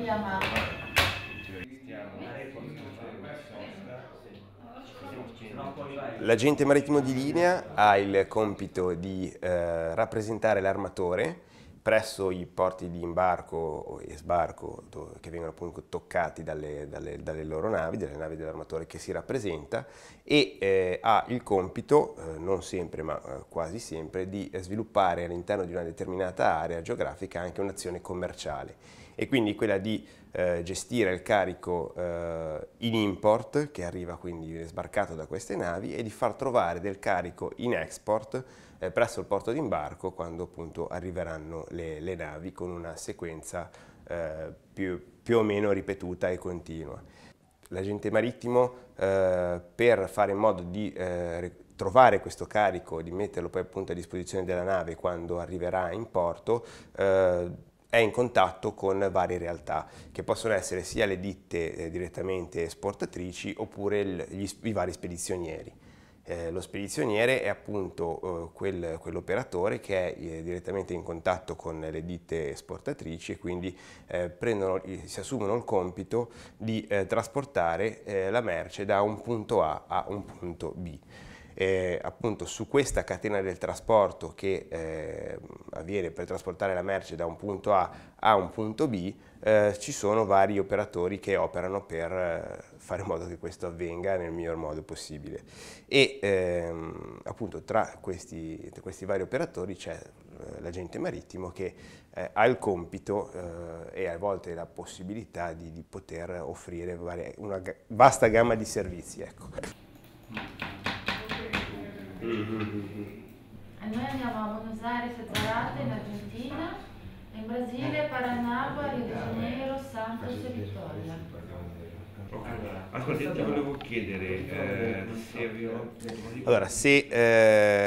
mia L'agente marittimo di linea ha il compito di eh, rappresentare l'armatore presso i porti di imbarco e sbarco che vengono appunto toccati dalle, dalle, dalle loro navi, dalle navi dell'armatore che si rappresenta e eh, ha il compito, eh, non sempre ma eh, quasi sempre, di sviluppare all'interno di una determinata area geografica anche un'azione commerciale e quindi quella di eh, gestire il carico eh, in import, che arriva quindi sbarcato da queste navi, e di far trovare del carico in export eh, presso il porto d'imbarco quando appunto arriveranno le, le navi con una sequenza eh, più, più o meno ripetuta e continua l'agente marittimo eh, per fare in modo di eh, trovare questo carico, di metterlo poi appunto a disposizione della nave quando arriverà in porto, eh, è in contatto con varie realtà, che possono essere sia le ditte eh, direttamente esportatrici oppure il, gli, i vari spedizionieri. Eh, lo spedizioniere è appunto eh, quel, quell'operatore che è eh, direttamente in contatto con le ditte esportatrici e quindi eh, prendono, si assumono il compito di eh, trasportare la merce da un punto A a un punto B eh, appunto su questa catena del trasporto che eh, avviene per trasportare la merce da un punto A a un punto B, eh, ci sono vari operatori che operano per eh, fare in modo che questo avvenga nel miglior modo possibile. E ehm, appunto tra questi, tra questi, vari operatori c'è eh, l'agente marittimo che eh, ha il compito e a volte la possibilità di, di poter offrire varie, una vasta gamma di servizi. Ecco. E noi andiamo a Buenos Aires a Tarate, in Argentina, in Brasile, Paraná, Rio de Janeiro, Santos e Vittoria. Ascolta, ti volevo chiedere eh, se... Allora, se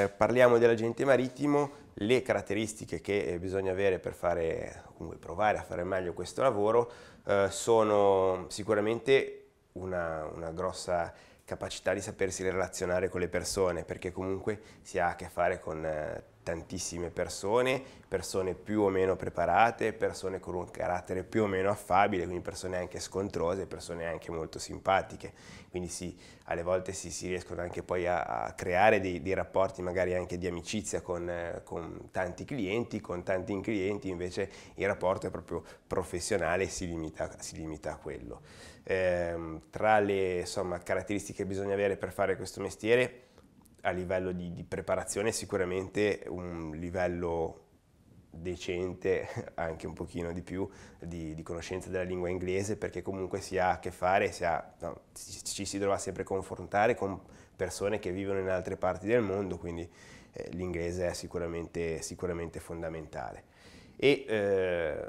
eh, parliamo dell'agente marittimo, le caratteristiche che eh, bisogna avere per fare, comunque provare a fare meglio questo lavoro eh, sono sicuramente una, una grossa capacità di sapersi relazionare con le persone, perché comunque si ha a che fare con eh, tantissime persone, persone più o meno preparate, persone con un carattere più o meno affabile, quindi persone anche scontrose, persone anche molto simpatiche. Quindi sì, alle volte sì, si riescono anche poi a, a creare dei, dei, rapporti magari anche di amicizia con, con tanti clienti, con tanti clienti, invece il rapporto è proprio professionale e si limita, si limita a quello. Eh, tra le insomma, caratteristiche che bisogna avere per fare questo mestiere, a livello di, di preparazione è sicuramente un livello decente, anche un pochino di più, di, di, conoscenza della lingua inglese, perché comunque si ha a che fare, si ha, no, ci, ci, si dovrà sempre confrontare con persone che vivono in altre parti del mondo, quindi eh, l'inglese è sicuramente, sicuramente fondamentale. E eh,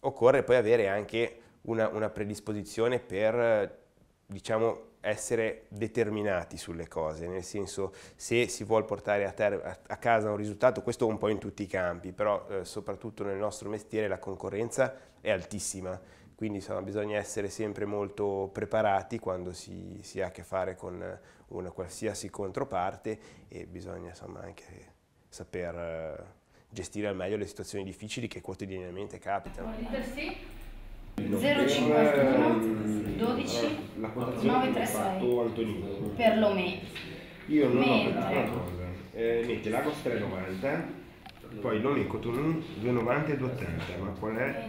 occorre poi avere anche una, una predisposizione per diciamo, essere determinati sulle cose, nel senso se si vuole portare a, a, casa un risultato, questo un po' in tutti i campi, però eh, soprattutto nel nostro mestiere la concorrenza è altissima, quindi insomma, bisogna essere sempre molto preparati quando si, si, ha a che fare con una qualsiasi controparte e bisogna insomma, anche saper eh, gestire al meglio le situazioni difficili che quotidianamente capitano. 0,51 12 eh, la 936 per io non Mentre. ho capito una cosa eh, mette Lagos 3,90 poi l'Olecoton 2,90 e 2,80, ma qual è?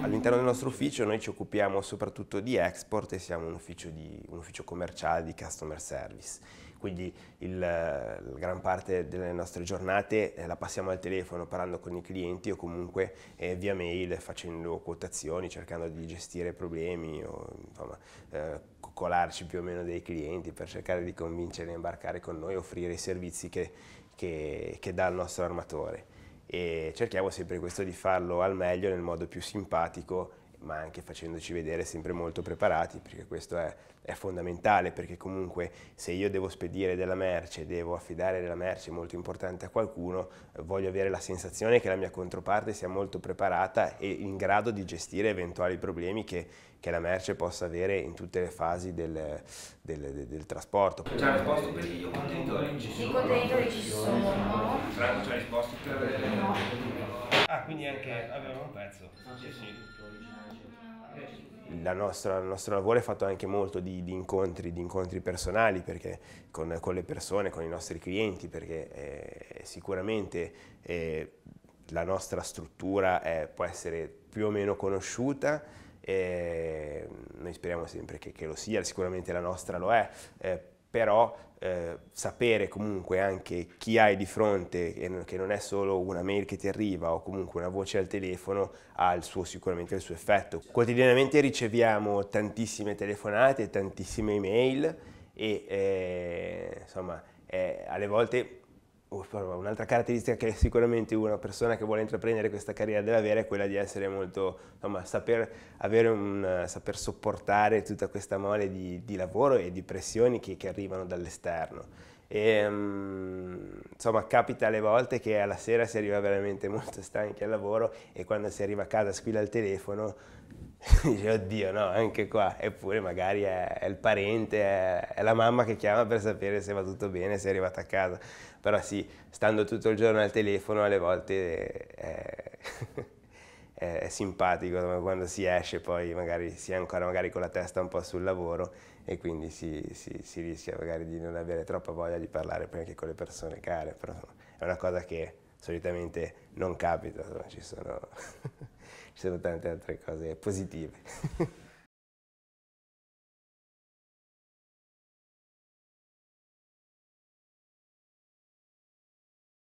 All'interno del nostro ufficio noi ci occupiamo soprattutto di export e siamo un ufficio, di, un ufficio commerciale di customer service quindi il, la eh, gran parte delle nostre giornate eh, la passiamo al telefono parlando con i clienti o comunque eh, via mail facendo quotazioni, cercando di gestire problemi o insomma eh, coccolarci più o meno dei clienti per cercare di convincerli a imbarcare con noi, offrire i servizi che, che, che dà il nostro armatore e cerchiamo sempre questo di farlo al meglio nel modo più simpatico ma anche facendoci vedere sempre molto preparati, perché questo è, è, fondamentale, perché comunque se io devo spedire della merce, devo affidare della merce molto importante a qualcuno, voglio avere la sensazione che la mia controparte sia molto preparata e in grado di gestire eventuali problemi che, che la merce possa avere in tutte le fasi del, del, del, del trasporto. Ci risposto perché io contentori ci sono. I contentori ci sono. Franco ci ha risposto per quindi anche avevamo un pezzo. Ah, sì, sì. La nostra, il nostro lavoro è fatto anche molto di, di, incontri, di incontri, personali con, con, le persone, con i nostri clienti, perché eh, sicuramente eh, la nostra struttura è, può essere più o meno conosciuta, E eh, noi speriamo sempre che, che, lo sia, sicuramente la nostra lo è, eh, però eh, sapere comunque anche chi hai di fronte, che non è solo una mail che ti arriva o comunque una voce al telefono, ha il suo, sicuramente il suo effetto. Quotidianamente riceviamo tantissime telefonate, tantissime email e eh, insomma eh, alle volte un'altra caratteristica che sicuramente una persona che vuole intraprendere questa carriera deve avere è quella di essere molto, insomma, saper, un, saper sopportare tutta questa mole di, di lavoro e di pressioni che, che arrivano dall'esterno. E, ehm, insomma capita alle volte che alla sera si arriva veramente molto stanchi al lavoro e quando si arriva a casa squilla il telefono Dice, oddio, no, anche qua. Eppure magari è, è il parente, è, è, la mamma che chiama per sapere se va tutto bene, se è arrivata a casa. Però sì, stando tutto il giorno al telefono, alle volte è, è simpatico quando si esce, poi magari si è ancora magari con la testa un po' sul lavoro e quindi si, si, si rischia magari di non avere troppa voglia di parlare poi anche con le persone care. Però è una cosa che solitamente non capita, ci sono... ci sono tante altre cose positive.